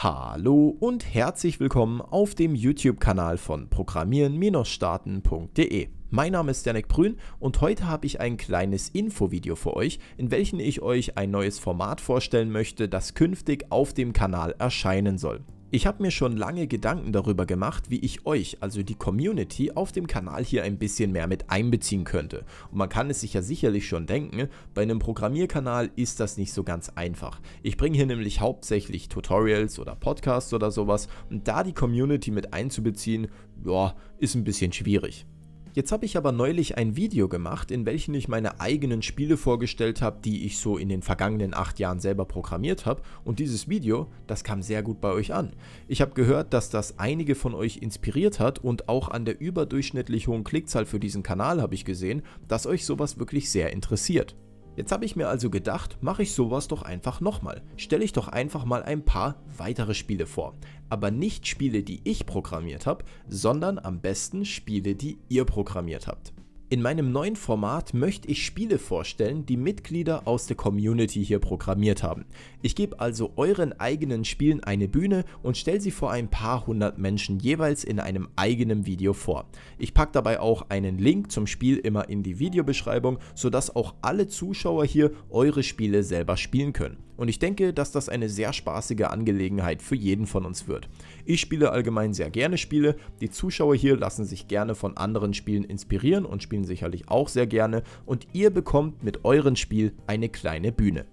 Hallo und herzlich willkommen auf dem YouTube-Kanal von programmieren-starten.de. Mein Name ist Janek Brün und heute habe ich ein kleines Infovideo für euch, in welchem ich euch ein neues Format vorstellen möchte, das künftig auf dem Kanal erscheinen soll. Ich habe mir schon lange Gedanken darüber gemacht, wie ich euch, also die Community, auf dem Kanal hier ein bisschen mehr mit einbeziehen könnte. Und man kann es sich ja sicherlich schon denken, bei einem Programmierkanal ist das nicht so ganz einfach. Ich bringe hier nämlich hauptsächlich Tutorials oder Podcasts oder sowas und da die Community mit einzubeziehen, ja, ist ein bisschen schwierig. Jetzt habe ich aber neulich ein Video gemacht, in welchem ich meine eigenen Spiele vorgestellt habe, die ich so in den vergangenen 8 Jahren selber programmiert habe und dieses Video, das kam sehr gut bei euch an. Ich habe gehört, dass das einige von euch inspiriert hat und auch an der überdurchschnittlich hohen Klickzahl für diesen Kanal habe ich gesehen, dass euch sowas wirklich sehr interessiert. Jetzt habe ich mir also gedacht, mache ich sowas doch einfach nochmal. Stelle ich doch einfach mal ein paar weitere Spiele vor. Aber nicht Spiele, die ich programmiert habe, sondern am besten Spiele, die ihr programmiert habt. In meinem neuen Format möchte ich Spiele vorstellen, die Mitglieder aus der Community hier programmiert haben. Ich gebe also euren eigenen Spielen eine Bühne und stelle sie vor ein paar hundert Menschen jeweils in einem eigenen Video vor. Ich packe dabei auch einen Link zum Spiel immer in die Videobeschreibung, sodass auch alle Zuschauer hier eure Spiele selber spielen können und ich denke, dass das eine sehr spaßige Angelegenheit für jeden von uns wird. Ich spiele allgemein sehr gerne Spiele, die Zuschauer hier lassen sich gerne von anderen Spielen inspirieren und spielen sicherlich auch sehr gerne und ihr bekommt mit eurem Spiel eine kleine Bühne.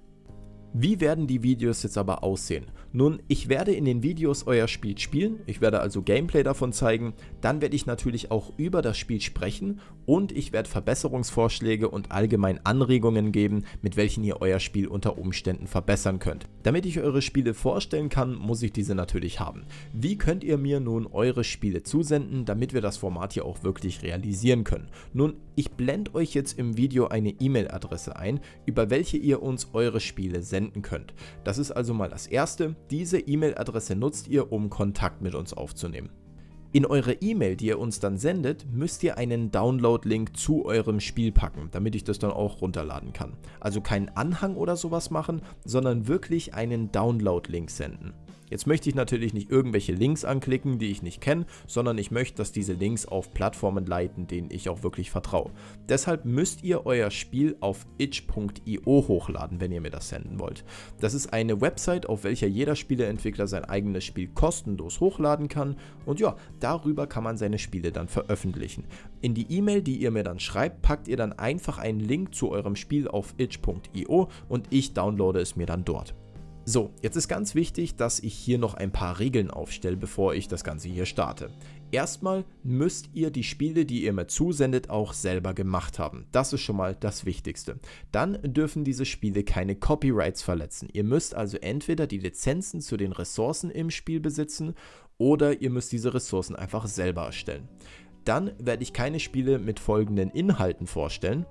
Wie werden die Videos jetzt aber aussehen? Nun, ich werde in den Videos euer Spiel spielen, ich werde also Gameplay davon zeigen, dann werde ich natürlich auch über das Spiel sprechen und ich werde Verbesserungsvorschläge und allgemein Anregungen geben, mit welchen ihr euer Spiel unter Umständen verbessern könnt. Damit ich eure Spiele vorstellen kann, muss ich diese natürlich haben. Wie könnt ihr mir nun eure Spiele zusenden, damit wir das Format hier auch wirklich realisieren können? Nun, ich blende euch jetzt im Video eine E-Mail-Adresse ein, über welche ihr uns eure Spiele sendet senden könnt. Das ist also mal das Erste. Diese E-Mail-Adresse nutzt ihr, um Kontakt mit uns aufzunehmen. In eure E-Mail, die ihr uns dann sendet, müsst ihr einen Download-Link zu eurem Spiel packen, damit ich das dann auch runterladen kann. Also keinen Anhang oder sowas machen, sondern wirklich einen Download-Link senden. Jetzt möchte ich natürlich nicht irgendwelche Links anklicken, die ich nicht kenne, sondern ich möchte, dass diese Links auf Plattformen leiten, denen ich auch wirklich vertraue. Deshalb müsst ihr euer Spiel auf itch.io hochladen, wenn ihr mir das senden wollt. Das ist eine Website, auf welcher jeder Spieleentwickler sein eigenes Spiel kostenlos hochladen kann und ja, darüber kann man seine Spiele dann veröffentlichen. In die E-Mail, die ihr mir dann schreibt, packt ihr dann einfach einen Link zu eurem Spiel auf itch.io und ich downloade es mir dann dort. So, jetzt ist ganz wichtig, dass ich hier noch ein paar Regeln aufstelle, bevor ich das Ganze hier starte. Erstmal müsst ihr die Spiele, die ihr mir zusendet, auch selber gemacht haben. Das ist schon mal das Wichtigste. Dann dürfen diese Spiele keine Copyrights verletzen. Ihr müsst also entweder die Lizenzen zu den Ressourcen im Spiel besitzen oder ihr müsst diese Ressourcen einfach selber erstellen. Dann werde ich keine Spiele mit folgenden Inhalten vorstellen.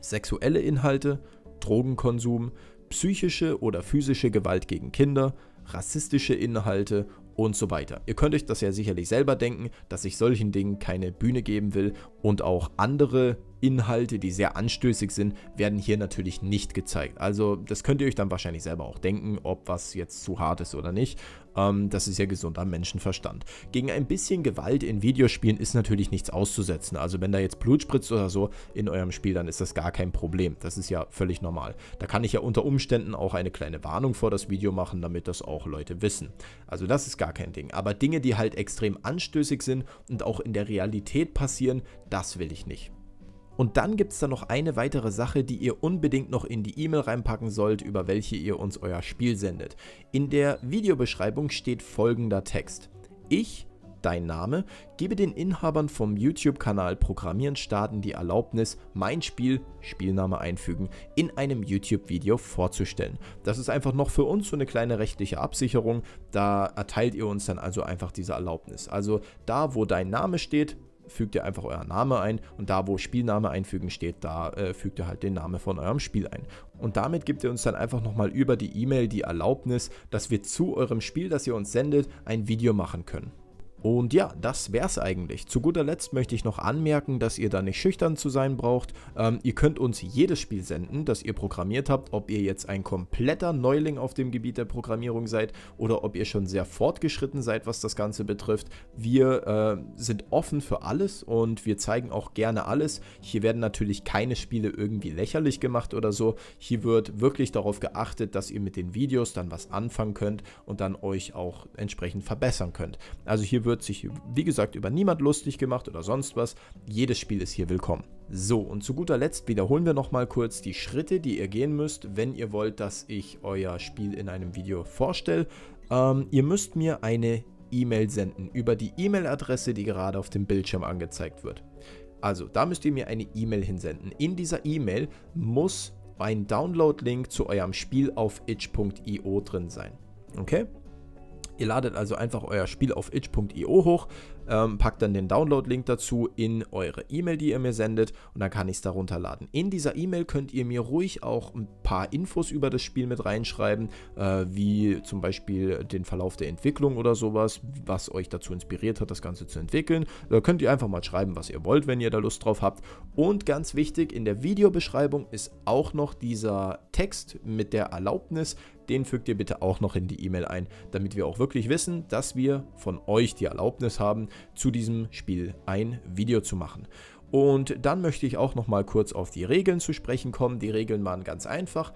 Sexuelle Inhalte, Drogenkonsum, psychische oder physische Gewalt gegen Kinder, rassistische Inhalte und so weiter. Ihr könnt euch das ja sicherlich selber denken, dass ich solchen Dingen keine Bühne geben will und auch andere Inhalte, die sehr anstößig sind, werden hier natürlich nicht gezeigt. Also das könnt ihr euch dann wahrscheinlich selber auch denken, ob was jetzt zu hart ist oder nicht. Ähm, das ist ja gesunder Menschenverstand. Gegen ein bisschen Gewalt in Videospielen ist natürlich nichts auszusetzen. Also wenn da jetzt Blut spritzt oder so in eurem Spiel, dann ist das gar kein Problem. Das ist ja völlig normal. Da kann ich ja unter Umständen auch eine kleine Warnung vor das Video machen, damit das auch Leute wissen. Also das ist gar kein Ding. Aber Dinge, die halt extrem anstößig sind und auch in der Realität passieren, das will ich nicht. Und dann gibt es da noch eine weitere Sache, die ihr unbedingt noch in die E-Mail reinpacken sollt, über welche ihr uns euer Spiel sendet. In der Videobeschreibung steht folgender Text. Ich, dein Name, gebe den Inhabern vom YouTube-Kanal Programmieren starten die Erlaubnis, mein Spiel, Spielname einfügen, in einem YouTube-Video vorzustellen. Das ist einfach noch für uns so eine kleine rechtliche Absicherung. Da erteilt ihr uns dann also einfach diese Erlaubnis. Also da, wo dein Name steht, fügt ihr einfach euren Namen ein und da, wo Spielname einfügen steht, da äh, fügt ihr halt den Namen von eurem Spiel ein. Und damit gibt ihr uns dann einfach nochmal über die E-Mail die Erlaubnis, dass wir zu eurem Spiel, das ihr uns sendet, ein Video machen können. Und ja, das wär's eigentlich. Zu guter Letzt möchte ich noch anmerken, dass ihr da nicht schüchtern zu sein braucht. Ähm, ihr könnt uns jedes Spiel senden, das ihr programmiert habt, ob ihr jetzt ein kompletter Neuling auf dem Gebiet der Programmierung seid oder ob ihr schon sehr fortgeschritten seid, was das Ganze betrifft. Wir äh, sind offen für alles und wir zeigen auch gerne alles. Hier werden natürlich keine Spiele irgendwie lächerlich gemacht oder so. Hier wird wirklich darauf geachtet, dass ihr mit den Videos dann was anfangen könnt und dann euch auch entsprechend verbessern könnt. Also hier wird wird sich, wie gesagt, über niemand lustig gemacht oder sonst was. Jedes Spiel ist hier willkommen. So, und zu guter Letzt wiederholen wir nochmal kurz die Schritte, die ihr gehen müsst, wenn ihr wollt, dass ich euer Spiel in einem Video vorstelle. Ähm, ihr müsst mir eine E-Mail senden über die E-Mail-Adresse, die gerade auf dem Bildschirm angezeigt wird. Also, da müsst ihr mir eine E-Mail hinsenden. In dieser E-Mail muss ein Download-Link zu eurem Spiel auf itch.io drin sein. Okay? Ihr ladet also einfach euer Spiel auf itch.io hoch, ähm, packt dann den Download-Link dazu in eure E-Mail, die ihr mir sendet und dann kann ich es darunter laden. In dieser E-Mail könnt ihr mir ruhig auch ein paar Infos über das Spiel mit reinschreiben, äh, wie zum Beispiel den Verlauf der Entwicklung oder sowas, was euch dazu inspiriert hat, das Ganze zu entwickeln. Da könnt ihr einfach mal schreiben, was ihr wollt, wenn ihr da Lust drauf habt. Und ganz wichtig, in der Videobeschreibung ist auch noch dieser Text mit der Erlaubnis, den fügt ihr bitte auch noch in die E-Mail ein, damit wir auch wirklich wissen, dass wir von euch die Erlaubnis haben, zu diesem Spiel ein Video zu machen. Und dann möchte ich auch noch mal kurz auf die Regeln zu sprechen kommen. Die Regeln waren ganz einfach.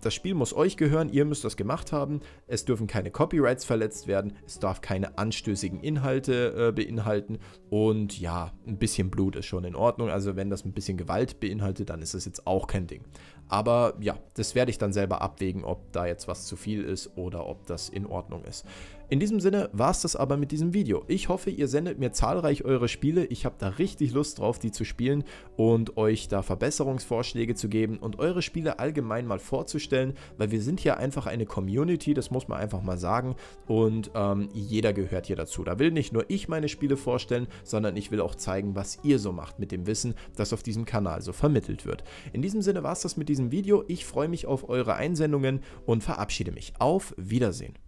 Das Spiel muss euch gehören, ihr müsst das gemacht haben. Es dürfen keine Copyrights verletzt werden, es darf keine anstößigen Inhalte äh, beinhalten und ja, ein bisschen Blut ist schon in Ordnung. Also wenn das ein bisschen Gewalt beinhaltet, dann ist das jetzt auch kein Ding. Aber ja, das werde ich dann selber abwägen, ob da jetzt was zu viel ist oder ob das in Ordnung ist. In diesem Sinne war es das aber mit diesem Video. Ich hoffe, ihr sendet mir zahlreich eure Spiele. Ich habe da richtig Lust drauf, die zu spielen und euch da Verbesserungsvorschläge zu geben und eure Spiele allgemein mal vorzustellen, weil wir sind hier einfach eine Community, das muss man einfach mal sagen. Und ähm, jeder gehört hier dazu. Da will nicht nur ich meine Spiele vorstellen, sondern ich will auch zeigen, was ihr so macht mit dem Wissen, das auf diesem Kanal so vermittelt wird. In diesem Sinne war es das mit diesem Video. Ich freue mich auf eure Einsendungen und verabschiede mich. Auf Wiedersehen.